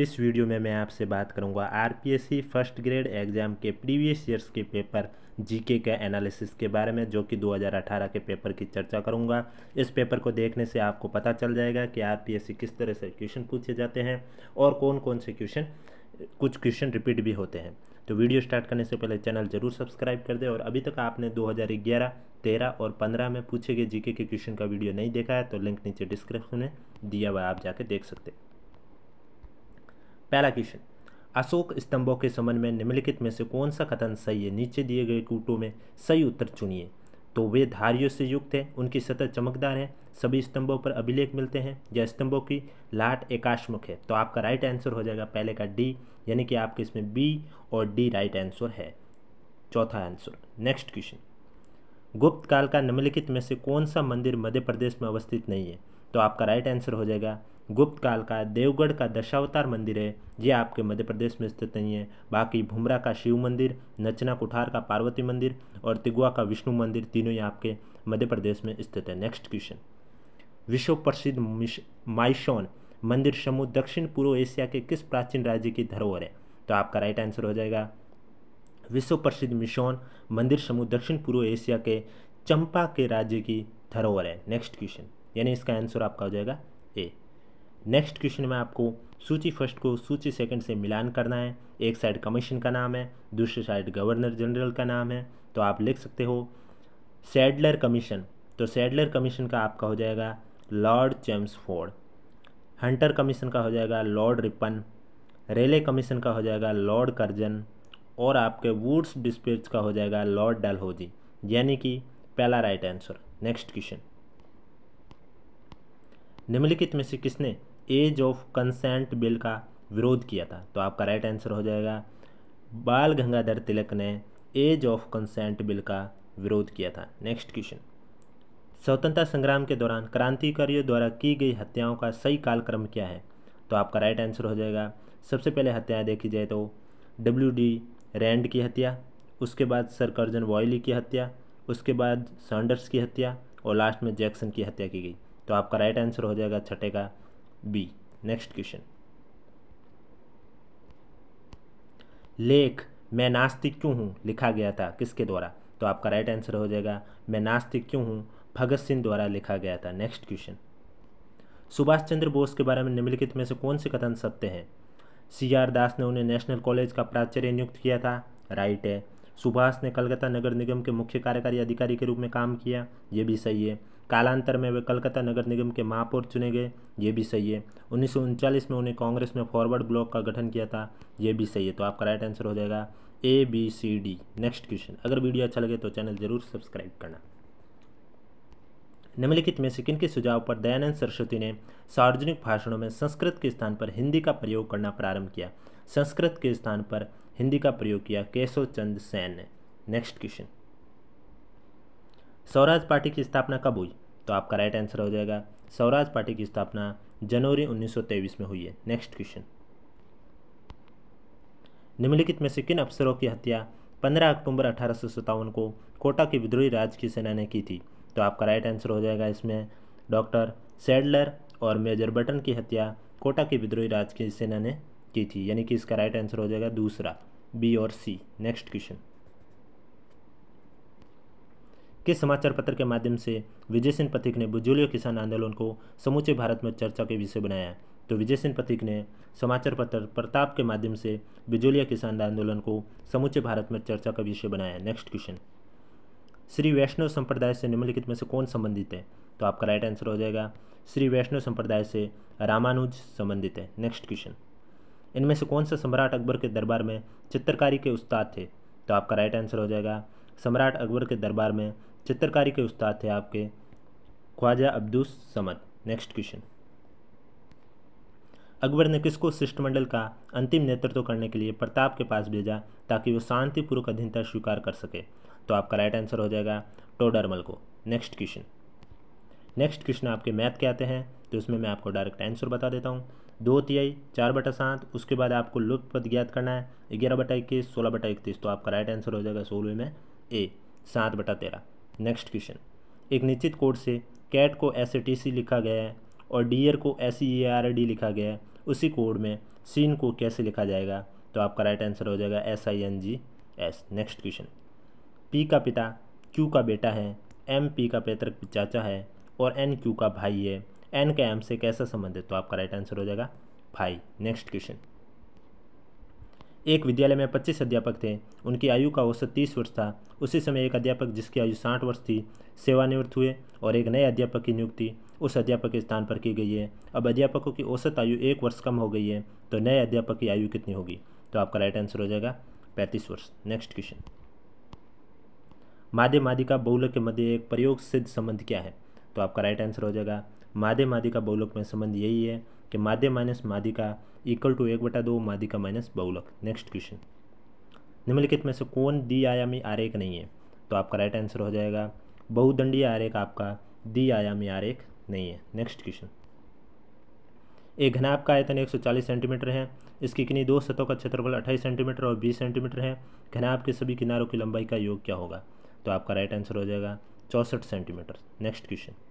इस वीडियो में मैं आपसे बात करूंगा आरपीएससी फर्स्ट ग्रेड एग्ज़ाम के प्रीवियस ईयर्स के पेपर जीके के एनालिसिस के बारे में जो कि 2018 के पेपर की चर्चा करूंगा इस पेपर को देखने से आपको पता चल जाएगा कि आरपीएससी किस तरह से क्वेश्चन पूछे जाते हैं और कौन कौन से क्वेश्चन कुछ क्वेश्चन रिपीट भी होते हैं तो वीडियो स्टार्ट करने से पहले चैनल जरूर सब्सक्राइब कर दे और अभी तक आपने 2011, 13 और 15 में पूछे गए जीके के क्वेश्चन का वीडियो नहीं देखा है तो लिंक नीचे डिस्क्रिप्शन में दिया हुआ आप जाके देख सकते हैं पहला क्वेश्चन अशोक स्तंभों के संबंध में निम्नलिखित में से कौन सा कथन सही है नीचे दिए गए कूटों में सही उत्तर चुनिए तो वे धारियों से युक्त हैं उनकी सतह चमकदार है सभी स्तंभों पर अभिलेख मिलते हैं या स्तंभों की लाट एकाशमुख है तो आपका राइट आंसर हो जाएगा पहले का डी यानी कि आपके इसमें बी और डी राइट आंसर है चौथा आंसर नेक्स्ट क्वेश्चन गुप्त काल का निम्नलिखित में से कौन सा मंदिर मध्य प्रदेश में अवस्थित नहीं है तो आपका राइट आंसर हो जाएगा गुप्त काल का देवगढ़ का दशावतार मंदिर है ये आपके मध्य प्रदेश में स्थित नहीं है बाकी भुमरा का शिव मंदिर नचना कुठार का पार्वती मंदिर और तिगुआ का विष्णु मंदिर तीनों ही आपके मध्य प्रदेश में स्थित है नेक्स्ट क्वेश्चन विश्व प्रसिद्ध माइशोन मंदिर समूह दक्षिण पूर्व एशिया के किस प्राचीन राज्य की धरोहर है तो आपका राइट आंसर हो जाएगा विश्व प्रसिद्ध मिशोन मंदिर समूह दक्षिण पूर्व एशिया के चंपा के राज्य की धरोहर है नेक्स्ट क्वेश्चन यानी इसका आंसर आपका हो जाएगा ए नेक्स्ट क्वेश्चन में आपको सूची फर्स्ट को सूची सेकंड से मिलान करना है एक साइड कमीशन का नाम है दूसरी साइड गवर्नर जनरल का नाम है तो आप लिख सकते हो सैडलर कमीशन तो सैडलर कमीशन का आपका हो जाएगा lord Chelmsford Hunter commission का हो जाएगा लॉर्ड रिपन रेले कमीशन का हो जाएगा लॉर्ड कर्जन और आपके वुड्स डिस्प्यूट्स का हो जाएगा लॉर्ड डलहौजी यानी कि पहला राइट आंसर नेक्स्ट क्वेश्चन निम्नलिखित में से किसने एज ऑफ कंसेंट बिल का विरोध किया था तो आपका राइट आंसर हो जाएगा बाल गंगाधर तिलक ने एज ऑफ कंसेंट बिल का विरोध किया था नेक्स्ट क्वेश्चन स्वतंत्रता संग्राम के दौरान क्रांतिकारियों द्वारा की गई हत्याओं का सही कालक्रम क्या है तो आपका राइट आंसर हो जाएगा सबसे पहले हत्याएं देखी जाए तो डब्ल्यू डी रैंड की हत्या उसके बाद सर कर्जन वॉयली की हत्या उसके बाद सॉन्डर्स की हत्या और लास्ट में जैक्सन की हत्या की गई तो आपका राइट आंसर हो जाएगा छठे का बी नेक्स्ट क्वेश्चन लेख मैं नास्तिक क्यों हूँ लिखा गया था किसके द्वारा तो आपका राइट आंसर हो जाएगा मैं नास्तिक क्यों हूँ भगत सिंह द्वारा लिखा गया था नेक्स्ट क्वेश्चन सुभाष चंद्र बोस के बारे में निम्नलिखित में से कौन से कथन सत्य हैं सी आर दास ने उन्हें नेशनल कॉलेज का प्राचार्य नियुक्त किया था राइट है सुभाष ने कलकत्ता नगर निगम के मुख्य कार्यकारी अधिकारी के रूप में काम किया ये भी सही है कालांतर में वे कलकत्ता नगर निगम के महापौर चुने गए ये भी सही है उन्नीस में उन्हें कांग्रेस में फॉरवर्ड ब्लॉक का गठन किया था ये भी सही है तो आपका राइट आंसर हो जाएगा A B C D next question अगर वीडियो अच्छा लगे तो चैनल जरूर सब्सक्राइब करना निम्नलिखित में से के सुझाव पर दयानंद सरस्वती ने सार्वजनिक भाषणों में संस्कृत के स्थान पर हिंदी का प्रयोग करना प्रारंभ किया संस्कृत के स्थान पर हिंदी का प्रयोग किया केशव चंद सेन ने नेक्स्ट क्वेश्चन स्वराज पार्टी की स्थापना कब हुई तो आपका राइट आंसर हो जाएगा स्वराज पार्टी की स्थापना जनवरी 1923 में हुई है नेक्स्ट क्वेश्चन निम्नलिखित में से किन अफसरों की हत्या 15 अक्टूबर अठारह को कोटा के विद्रोही राज की सेना ने की थी तो आपका राइट आंसर हो जाएगा इसमें डॉक्टर सैडलर और मेजर बटन की हत्या कोटा के विद्रोही राज की सेना ने की थी यानी कि इसका राइट आंसर हो जाएगा दूसरा बी और सी नेक्स्ट क्वेश्चन किस समाचार पत्र के माध्यम से विजय सिंह पथिक ने बुजुलियो किसान आंदोलन को समूचे भारत में चर्चा के विषय बनाया तो विजय सिंह पथिक ने समाचार पत्र प्रताप के माध्यम से बिजोलिया किसान आंदोलन को समूचे भारत में चर्चा का विषय बनाया नेक्स्ट क्वेश्चन श्री वैष्णव संप्रदाय से निम्नलिखित में से कौन संबंधित है तो आपका राइट आंसर हो जाएगा श्री वैष्णव संप्रदाय से रामानुज संबंधित है नेक्स्ट क्वेश्चन इनमें से कौन सा सम्राट अकबर के दरबार में चित्रकारी के उस्ताद थे तो आपका राइट आंसर हो जाएगा सम्राट अकबर के दरबार में चित्रकारी के उस्ताद थे आपके ख्वाजा अब्दुस समद नेक्स्ट क्वेश्चन अकबर ने किसको शिष्टमंडल का अंतिम नेतृत्व करने के लिए प्रताप के पास भेजा ताकि वो शांतिपूर्वक अधीनता स्वीकार कर सके तो आपका राइट आंसर हो जाएगा टोडरमल को नेक्स्ट क्वेश्चन नेक्स्ट क्वेश्चन आपके मैथ के आते हैं तो इसमें मैं आपको डायरेक्ट आंसर बता देता हूँ दो तिहाई चार बटा सात उसके बाद आपको लुप्त पद ज्ञात करना है ग्यारह बटा इक्कीस सोलह बटा इकतीस तो आपका राइट आंसर हो जाएगा सोलह में ए सात बटा तेरह नेक्स्ट क्वेश्चन एक निश्चित कोड से कैट को एस लिखा गया है और डियर को एस ई आर डी लिखा गया है उसी कोड में सीन को कैसे लिखा जाएगा तो आपका राइट आंसर हो जाएगा S I N G S next question P का पिता क्यू का बेटा है एम पी का पैतृक चाचा है और एन क्यू का भाई है एन का एम से कैसा संबंध है तो आपका राइट आंसर हो जाएगा भाई नेक्स्ट क्वेश्चन एक विद्यालय में पच्चीस अध्यापक थे उनकी आयु का औसत तीस वर्ष था उसी समय एक अध्यापक जिसकी आयु साठ वर्ष थी सेवानिवृत्त हुए और एक नए अध्यापक की नियुक्ति उस अध्यापक के स्थान पर की गई है अब अध्यापकों की औसत आयु एक वर्ष कम हो गई है तो नए अध्यापक की आयु कितनी होगी तो आपका राइट आंसर हो जाएगा पैंतीस वर्ष नेक्स्ट क्वेश्चन मादे मादिका बहुलक के मध्य एक प्रयोग सिद्ध संबंध क्या है तो आपका राइट आंसर हो जाएगा मादे मादिका बहुलक में संबंध यही है कि माध्य माइनस मादिका इक्वल टू एक बटा दो मादिका माइनस बहुलक नेक्स्ट क्वेश्चन निम्नलिखित में से कौन दी आयामी आरेख नहीं है तो आपका राइट आंसर हो जाएगा बहुदंडीय आरेख आपका दी आयामी आरेख नहीं है नेक्स्ट क्वेश्चन एक घनाप का आयतन 140 सेंटीमीटर है इसकी किन्हीं दो सतहों का क्षेत्रफल 28 सेंटीमीटर और 20 सेंटीमीटर है घनाप के सभी किनारों की लंबाई का योग क्या होगा तो आपका राइट आंसर हो जाएगा चौंसठ सेंटीमीटर नेक्स्ट क्वेश्चन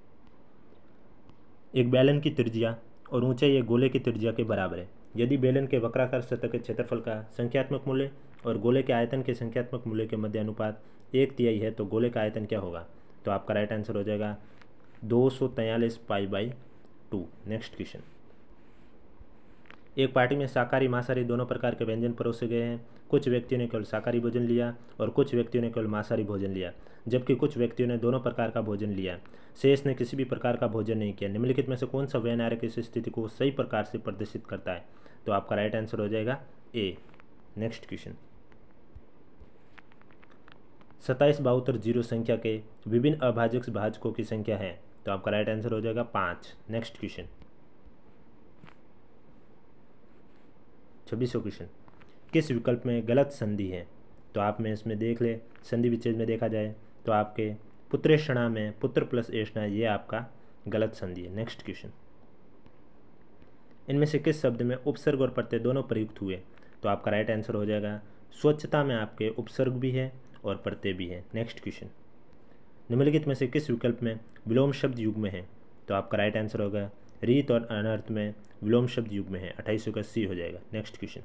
एक बैलन की त्रिज्या और ऊंचाई एक गोले की त्रिज्या के बराबर है यदि बेलन के वक्राकार सतह के क्षेत्रफल का संख्यात्मक मूल्य और गोले के आयतन के संख्यात्मक मूल्य के मध्य अनुपात एक तिहाई है तो गोले का आयतन क्या होगा तो आपका राइट आंसर हो जाएगा दो सौ तैयलीस pi by two next question एक पार्टी में शाकाहारी मांसाहारी दोनों प्रकार के व्यंजन परोसे गए हैं कुछ व्यक्तियों ने केवल शाकाहारी भोजन लिया और कुछ व्यक्तियों ने केवल मांसाहारी भोजन लिया जबकि कुछ व्यक्तियों ने दोनों प्रकार का भोजन लिया शेष ने किसी भी प्रकार का भोजन नहीं किया निम्नलिखित में से कौन सा व्यय नारक इस स्थिति को सही प्रकार से प्रदर्शित करता है तो आपका राइट आंसर हो जाएगा ए नेक्स्ट क्वेश्चन सत्ताईस बाहत्तर जीरो संख्या के विभिन्न अभाजक भाजकों की संख्या है तो आपका राइट आंसर हो जाएगा पाँच नेक्स्ट क्वेश्चन छब्बीसों क्वेश्चन किस विकल्प में गलत संधि है तो आप में इसमें देख ले संधि विच्छेद में देखा जाए तो आपके पुत्रेषणा में पुत्र प्लस एषणा ये आपका गलत संधि है नेक्स्ट क्वेश्चन इनमें से किस शब्द में उपसर्ग और प्रत्यय दोनों प्रयुक्त हुए तो आपका राइट आंसर हो जाएगा स्वच्छता में आपके उपसर्ग भी है और प्रत्यय भी है नेक्स्ट क्वेश्चन निम्नलिखित में से किस विकल्प में विलोम शब्द युग में है तो आपका राइट आंसर होगा रीत और अनर्थ में विलोम शब्द युग में है अट्ठाईस सौ का सी हो जाएगा नेक्स्ट क्वेश्चन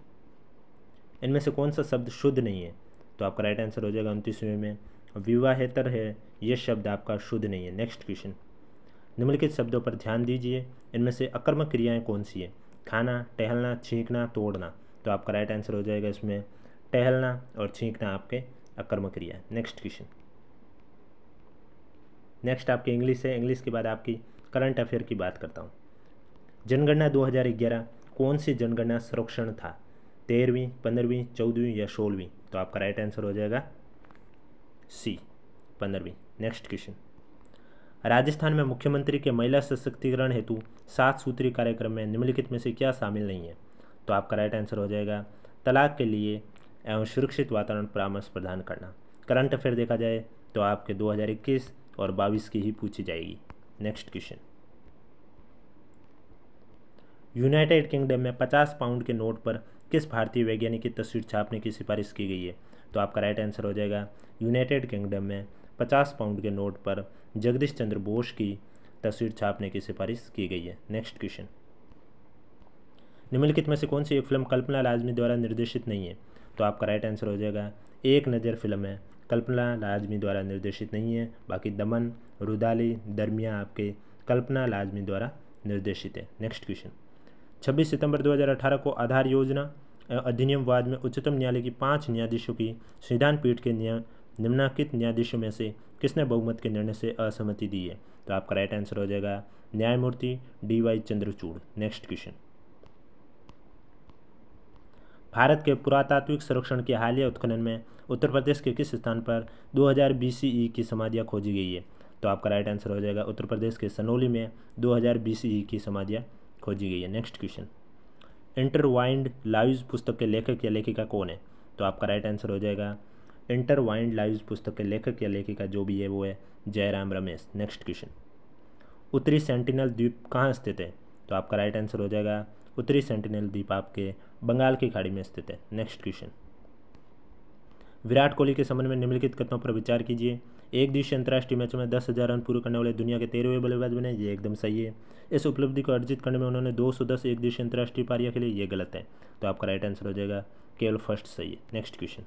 इनमें से कौन सा शब्द शुद्ध नहीं है तो आपका राइट आंसर हो जाएगा उनतीसवें में विवाहेतर है यह शब्द आपका शुद्ध नहीं है नेक्स्ट क्वेश्चन निम्नलिखित शब्दों पर ध्यान दीजिए इनमें से अकर्मक क्रियाएं कौन सी है खाना टहलना छींकना तोड़ना तो आपका राइट आंसर हो जाएगा इसमें टहलना और छींकना आपके अकर्म क्रिया नेक्स्ट क्वेश्चन नेक्स्ट आपकी इंग्लिश है इंग्लिश के बाद आपकी करंट अफेयर की बात करता हूँ जनगणना 2011 कौन सी जनगणना संरक्षण था तेरहवीं पंद्रहवीं चौदहवीं या सोलहवीं तो आपका राइट आंसर हो जाएगा सी पंद्रहवीं नेक्स्ट क्वेश्चन राजस्थान में मुख्यमंत्री के महिला सशक्तिकरण हेतु सात सूत्री कार्यक्रम में निम्नलिखित में से क्या शामिल नहीं है तो आपका राइट आंसर हो जाएगा तलाक के लिए एवं सुरक्षित वातावरण परामर्श प्रदान करना करंट अफेयर देखा जाए तो आपके 2021 और 22 की ही पूछी जाएगी नेक्स्ट क्वेश्चन यूनाइटेड किंगडम में पचास पाउंड के नोट पर किस भारतीय वैज्ञानिक की तस्वीर छापने की सिफारिश की गई है तो आपका राइट आंसर हो जाएगा यूनाइटेड किंगडम में पचास पाउंड के नोट पर जगदीश चंद्र बोस की तस्वीर छापने की सिफारिश की गई है नेक्स्ट क्वेश्चन निम्नलिखित में से कौन सी एक फिल्म कल्पना लाजमी द्वारा निर्देशित नहीं है तो आपका राइट आंसर हो जाएगा एक नज़र फिल्म है कल्पना लाजमी द्वारा निर्देशित नहीं है बाकी दमन रुदाली दरमिया आपके कल्पना लाजमी द्वारा निर्देशित है नेक्स्ट क्वेश्चन 26 सितंबर 2018 को आधार योजना अधिनियम वाद में उच्चतम न्यायालय की पाँच न्यायाधीशों की संविधान पीठ के न्याय निम्नाकित न्यायाधीशों में से किसने बहुमत के निर्णय से असहमति दी है तो आपका राइट आंसर हो जाएगा न्यायमूर्ति D Y Chandrachud next question Bharat के पुरातात्विक संरक्षण के हालिया उत्खनन में उत्तर प्रदेश के किस स्थान पर 2000 बीसीई की समाधियाँ खोजी गई है तो आपका राइट आंसर हो जाएगा उत्तर प्रदेश के सनोली में 2000 बीसीई की समाधियाँ खोजी गई है नेक्स्ट क्वेश्चन इंटरवाइंड लाइव्स पुस्तक के लेखक या लेखिका कौन है तो आपका राइट आंसर हो जाएगा इंटरवाइंड लाइव्स पुस्तक के लेखक या लेखिका जो भी है वो है जयराम रमेश नेक्स्ट क्वेश्चन उत्तरी सेंटिनल द्वीप कहाँ स्थित है तो आपका राइट आंसर हो जाएगा उत्तरी सेंटिनल द्वीप आपके बंगाल की खाड़ी में स्थित है नेक्स्ट क्वेश्चन विराट कोहली के संबंध में निम्नलिखित कथनों पर विचार कीजिए एक दिवसीय अंतर्राष्ट्रीय मैचों में दस हज़ार रन पूरे करने वाले दुनिया के तेरहवें बल्लेबाज बने ये एकदम सही है इस उपलब्धि को अर्जित करने में उन्होंने 210 एक दिवसीय अंतर्राष्ट्रीय पारियाँ खेली ये गलत है तो आपका राइट आंसर हो जाएगा केवल फर्स्ट सही है नेक्स्ट क्वेश्चन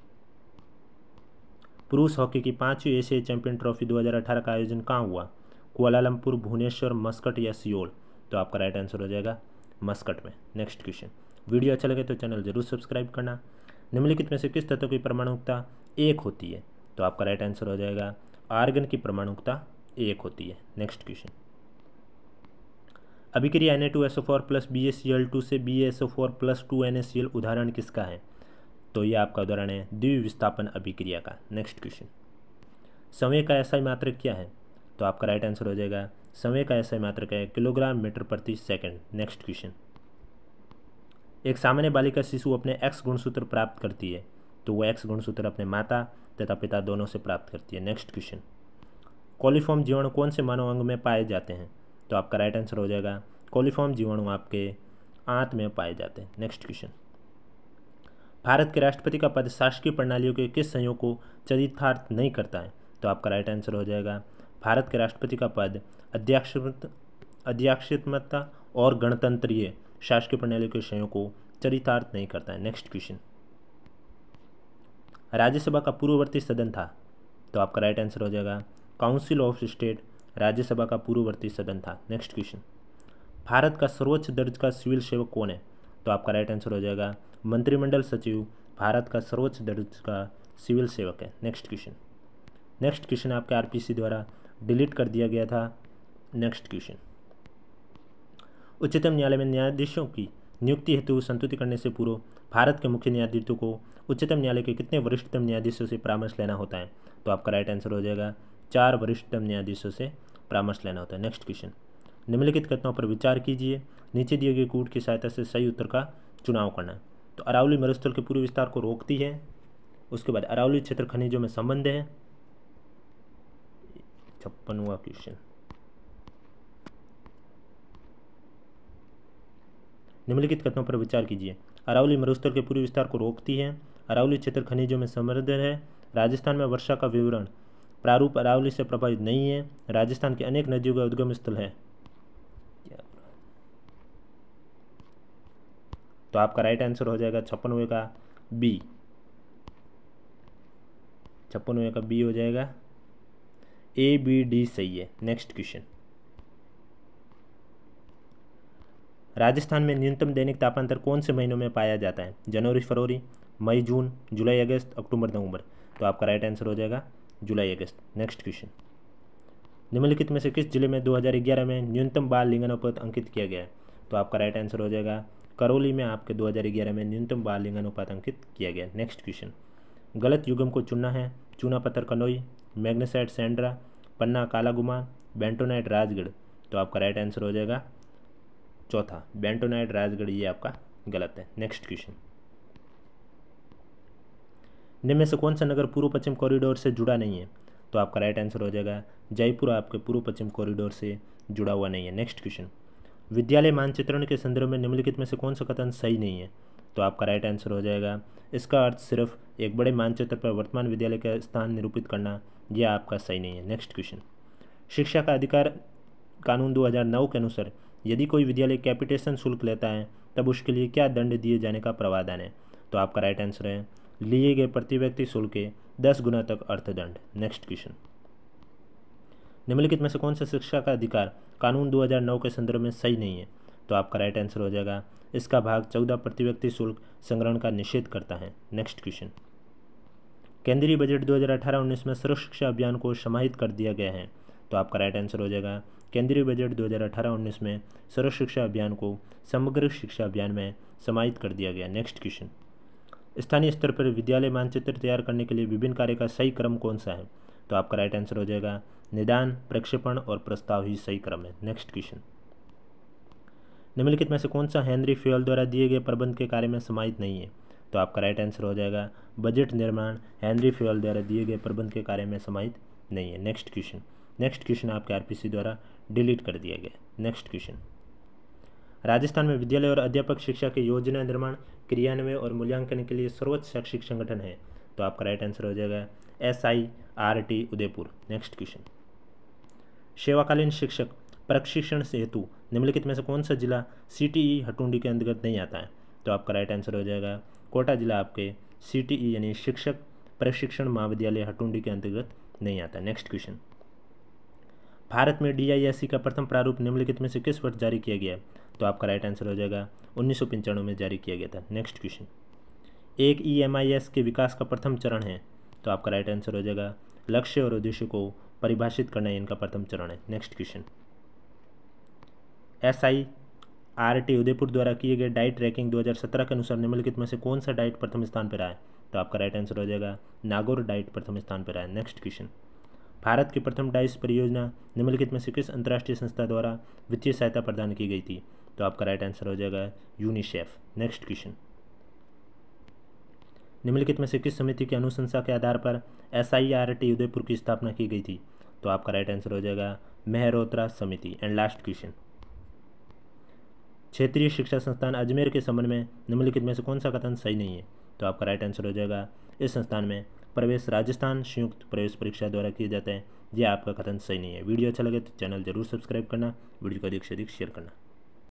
पुरुष हॉकी की पाँचवीं एशियाई चैंपियन ट्रॉफी अठारह का आयोजन कहाँ हुआ कुआलालंपुर भुवनेश्वर मस्कट या सियोल तो आपका राइट आंसर हो जाएगा मस्कट में नेक्स्ट क्वेश्चन वीडियो अच्छा लगे तो चैनल जरूर सब्सक्राइब करना निम्नलिखित में से किस तत्व की परमाणुकता एक होती है तो आपका राइट आंसर हो जाएगा आर्गन की परमाणुकता एक होती है नेक्स्ट क्वेश्चन अभिक्रिया N A two S O four plus B S C L two से B S O four plus two N S C L उदाहरण किसका है तो ये आपका उदाहरण है द्विविस्थापन अभिक्रिया का नेक्स्ट क्वेश्चन समय का ऐसा मात्र क्या है तो आपका राइट आंसर हो जाएगा समय का ऐसा क्या है किलोग्राम मीटर प्रति सेकंड नेक्स्ट क्वेश्चन एक सामान्य बालिका शिशु अपने एक्स गुणसूत्र प्राप्त करती है तो वह एक्स गुणसूत्र अपने माता तथा पिता दोनों से प्राप्त करती है नेक्स्ट क्वेश्चन कॉलीफॉर्म जीवाणु कौन से मानव अंग में पाए जाते हैं तो आपका राइट आंसर हो जाएगा कॉलीफॉर्म जीवाणु आपके आंत में पाए जाते हैं नेक्स्ट क्वेश्चन भारत के राष्ट्रपति का पद शासकीय प्रणालियों के किस संयोग को चरितार्थ नहीं करता है तो आपका राइट आंसर हो जाएगा भारत के राष्ट्रपति का पद अध्यक्ष अध्यक्षता और गणतंत्रीय शासकीय प्रणालियों के संयोग को चरितार्थ नहीं करता है नेक्स्ट क्वेश्चन राज्यसभा का पूर्ववर्ती सदन था तो आपका राइट आंसर हो जाएगा काउंसिल ऑफ स्टेट राज्यसभा का पूर्ववर्ती सदन था नेक्स्ट क्वेश्चन भारत का सर्वोच्च दर्ज का सिविल सेवक कौन है तो आपका राइट आंसर हो जाएगा मंत्रिमंडल सचिव भारत का सर्वोच्च दर्ज का सिविल सेवक है नेक्स्ट क्वेश्चन नेक्स्ट क्वेश्चन आपके आरपीसी द्वारा डिलीट कर दिया गया था नेक्स्ट क्वेश्चन उच्चतम न्यायालय में न्यायाधीशों की नियुक्ति हेतु संतुति करने से पूर्व भारत के मुख्य न्यायाधीशों को उच्चतम न्यायालय के कितने वरिष्ठतम न्यायाधीशों से परामर्श लेना होता है तो आपका राइट आंसर हो जाएगा चार वरिष्ठतम न्यायाधीशों से परामर्श लेना होता है नेक्स्ट क्वेश्चन निम्नलिखित कथनों पर विचार कीजिए नीचे दिए गए कूट की सहायता से सही उत्तर का चुनाव करना है तो अरावली मरुस्थल के पूर्व विस्तार को रोकती है उसके बाद अरावली क्षेत्र खनिजों में संबंध है छप्पनवा क्वेश्चन निम्नलिखित कथनों पर विचार कीजिए अरावली मरुस्थल के पूरे विस्तार को रोकती है अरावली क्षेत्र खनिजों में समृद्ध है राजस्थान में वर्षा का विवरण प्रारूप अरावली से प्रभावित नहीं है राजस्थान के अनेक नदियों का उद्गम स्थल है तो आपका राइट आंसर हो जाएगा छप्पनवे का बी छप्पनवे का बी हो जाएगा ए बी डी सही है नेक्स्ट क्वेश्चन राजस्थान में न्यूनतम दैनिक तापांतर कौन से महीनों में पाया जाता है जनवरी फरवरी मई जून जुलाई अगस्त अक्टूबर नवंबर तो आपका राइट आंसर हो जाएगा जुलाई अगस्त नेक्स्ट क्वेश्चन निम्नलिखित में से किस जिले में 2011 में न्यूनतम बाल लिंगानुपात अंकित किया गया है तो आपका राइट आंसर हो जाएगा करौली में आपके 2011 में न्यूनतम बाल लिंगानुपात अंकित किया गया नेक्स्ट क्वेश्चन गलत युगम को चुनना है चूना पत्थर कनोई मैग्नेसाइड सेंड्रा पन्ना कालागुमा बेंटोनाइट राजगढ़ तो आपका राइट आंसर हो जाएगा चौथा बेंटोनाइट राजगढ़ ये आपका गलत है नेक्स्ट क्वेश्चन निम्न से कौन सा नगर पूर्व पश्चिम कॉरिडोर से जुड़ा नहीं है तो आपका राइट आंसर हो जाएगा जयपुर आपके पूर्व पश्चिम कॉरिडोर से जुड़ा हुआ नहीं है नेक्स्ट क्वेश्चन विद्यालय मानचित्रण के संदर्भ में निम्नलिखित में से कौन सा कथन सही नहीं है तो आपका राइट आंसर हो जाएगा इसका अर्थ सिर्फ एक बड़े मानचित्र पर वर्तमान विद्यालय का स्थान निरूपित करना यह आपका सही नहीं है नेक्स्ट क्वेश्चन शिक्षा का अधिकार कानून 2009 के अनुसार यदि कोई विद्यालय कैपिटेशन शुल्क लेता है तब उसके लिए क्या दंड दिए जाने का प्रावधान है तो आपका राइट आंसर है लिए गए प्रति व्यक्ति शुल्क के दस गुना तक अर्थदंड नेक्स्ट क्वेश्चन निम्नलिखित में से कौन सा शिक्षा का अधिकार कानून 2009 के संदर्भ में सही नहीं है तो आपका राइट आंसर हो जाएगा इसका भाग चौदह प्रति व्यक्ति शुल्क संग्रहण का निषेध करता है नेक्स्ट क्वेश्चन केंद्रीय बजट 2018-19 में सर्व शिक्षा अभियान को समाहित कर दिया गया है तो आपका राइट आंसर हो जाएगा केंद्रीय बजट 2018-19 में सर्व शिक्षा अभियान को समग्र शिक्षा अभियान में समाहित कर दिया गया नेक्स्ट क्वेश्चन स्थानीय स्तर पर विद्यालय मानचित्र तैयार करने के लिए विभिन्न कार्य का सही क्रम कौन सा है तो आपका राइट आंसर हो जाएगा निदान प्रक्षेपण और प्रस्ताव ही सही क्रम है नेक्स्ट क्वेश्चन निम्नलिखित में से कौन सा हेनरी फ्यूल द्वारा दिए गए प्रबंध के कार्य में समाहित नहीं है तो आपका राइट आंसर हो जाएगा बजट निर्माण हेनरी फ्यूल द्वारा दिए गए प्रबंध के कार्य में समाहित नहीं है नेक्स्ट क्वेश्चन नेक्स्ट क्वेश्चन आपके आरपीसी द्वारा डिलीट कर दिया गया नेक्स्ट क्वेश्चन राजस्थान में विद्यालय और अध्यापक शिक्षा के योजना निर्माण क्रियान्वयन और मूल्यांकन के लिए सर्वोच्च शैक्षिक संगठन है तो आपका राइट आंसर हो जाएगा S I R T Udaipur next question सेवाकालीन शिक्षक प्रशिक्षण से हेतु निम्नलिखित में से कौन सा जिला सी टी ई हटुंडी के अंतर्गत नहीं आता है तो आपका राइट आंसर हो जाएगा कोटा जिला आपके सी टी ई यानी शिक्षक प्रशिक्षण महाविद्यालय हटुंडी के अंतर्गत नहीं आता नेक्स्ट क्वेश्चन भारत में डी का प्रथम प्रारूप निम्नलिखित में से किस वर्ष जारी किया गया तो आपका राइट आंसर हो जाएगा उन्नीस में जारी किया गया था नेक्स्ट क्वेश्चन एक ई e के विकास का प्रथम चरण है तो आपका राइट आंसर हो जाएगा लक्ष्य और उद्देश्य को परिभाषित करना इनका प्रथम चरण है next question S I R T Udaipur द्वारा किए गए डाइट रैंकिंग 2017 के अनुसार निम्नलिखित में से कौन सा डाइट प्रथम स्थान पर है तो आपका राइट आंसर हो जाएगा नागौर डाइट प्रथम स्थान पर है नेक्स्ट क्वेश्चन भारत की प्रथम डाइस परियोजना निम्नलिखित में से किस अंतर्राष्ट्रीय संस्था द्वारा वित्तीय सहायता प्रदान की गई थी तो आपका राइट आंसर हो जाएगा यूनिसेफ नेक्स्ट क्वेश्चन निम्नलिखित में से किस समिति की अनुशंसा के आधार पर S I R T Udaipur की स्थापना की गई थी तो आपका राइट आंसर हो जाएगा मेहरोत्रा समिति एंड लास्ट क्वेश्चन क्षेत्रीय शिक्षा संस्थान अजमेर के संबंध में निम्नलिखित में से कौन सा कथन सही नहीं है तो आपका राइट आंसर हो जाएगा इस संस्थान में प्रवेश राजस्थान संयुक्त प्रवेश परीक्षा द्वारा किया जाता है यह आपका कथन सही नहीं है वीडियो अच्छा लगे तो चैनल जरूर सब्सक्राइब करना वीडियो को अधिक से अधिक शेयर करना